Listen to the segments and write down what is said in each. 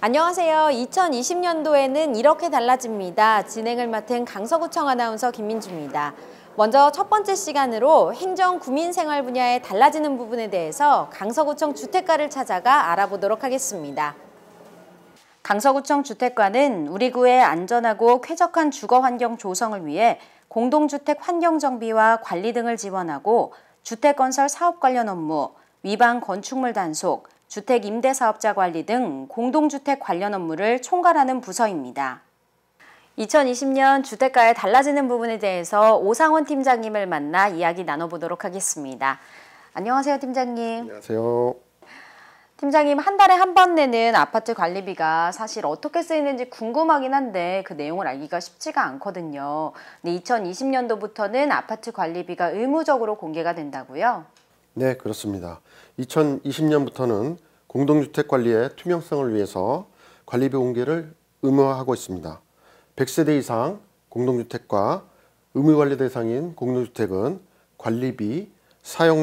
안녕하세요. 2020년도에는 이렇게 달라집니다. 진행을 맡은 강서구청 아나운서 김민주입니다. 먼저 첫 번째 시간으로 행정 구민생활 분야에 달라지는 부분에 대해서 강서구청 주택가를 찾아가 알아보도록 하겠습니다. 강서구청 주택과는 우리 구의 안전하고 쾌적한 주거 환경 조성을 위해 공동주택 환경 정비와 관리 등을 지원하고 주택 건설 사업 관련 업무, 위반 건축물 단속, 주택 임대사업자 관리 등 공동주택 관련 업무를 총괄하는 부서입니다. 2020년 주택가에 달라지는 부분에 대해서 오상원 팀장님을 만나 이야기 나눠보도록 하겠습니다. 안녕하세요, 팀장님. 안녕하세요. 팀장님, 한 달에 한 번 내는 아파트 관리비가 사실 어떻게 쓰이는지 궁금하긴 한데 그 내용을 알기가 쉽지가 않거든요. 근데 2020년도부터는 아파트 관리비가 의무적으로 공개가 된다고요? 네, 그렇습니다. 2020년부터는 공동주택 관리의 투명성을 위해서 관리비 공개를 의무화하고 있습니다. 100세대 이상 공동주택과 의무관리 대상인 공동주택은 관리비,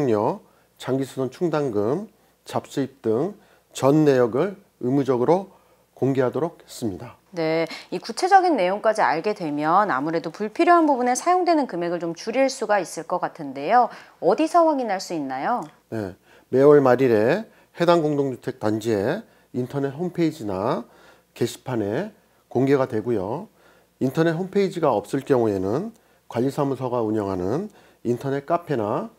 사용료, 장기수선 충당금, 잡수입 등 전 내역을 의무적으로 공개하도록 했습니다. 네, 이 구체적인 내용까지 알게 되면 아무래도 불필요한 부분에 사용되는 금액을 좀 줄일 수가 있을 것 같은데요. 어디서 확인할 수 있나요? 네, 매월 말일에 해당 공동주택 단지의 인터넷 홈페이지나 게시판에 공개가 되고요. 인터넷 홈페이지가 없을 경우에는 관리사무소가 운영하는 인터넷 카페나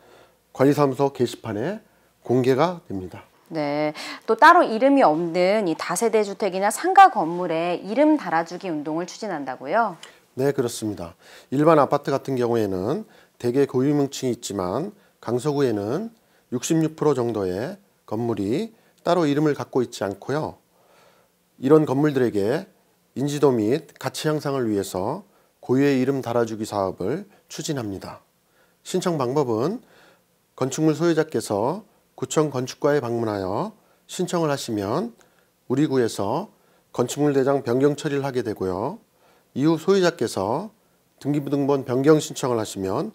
관리사무소 게시판에 공개가 됩니다. 네. 또 따로 이름이 없는 이 다세대 주택이나 상가 건물에 이름 달아주기 운동을 추진한다고요? 네, 그렇습니다. 일반 아파트 같은 경우에는 대개 고유명칭이 있지만 강서구에는 66% 정도의 건물이 따로 이름을 갖고 있지 않고요. 이런 건물들에게 인지도 및 가치 향상을 위해서 고유의 이름 달아주기 사업을 추진합니다. 신청 방법은 건축물 소유자께서 구청 건축과에 방문하여 신청을 하시면 우리 구에서 건축물 대장 변경 처리를 하게 되고요. 이후 소유자께서 등기부등본 변경 신청을 하시면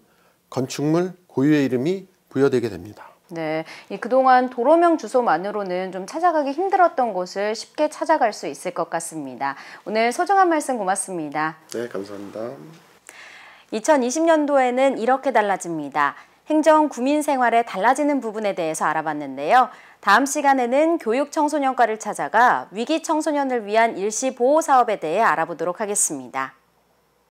건축물 고유의 이름이 부여되게 됩니다. 네, 이 그동안 도로명 주소만으로는 좀 찾아가기 힘들었던 곳을 쉽게 찾아갈 수 있을 것 같습니다. 오늘 소중한 말씀 고맙습니다. 네, 감사합니다. 2020년도에는 이렇게 달라집니다. 행정 구민 생활에 달라지는 부분에 대해서 알아봤는데요. 다음 시간에는 교육 청소년과를 찾아가 위기 청소년을 위한 일시 보호 사업에 대해 알아보도록 하겠습니다.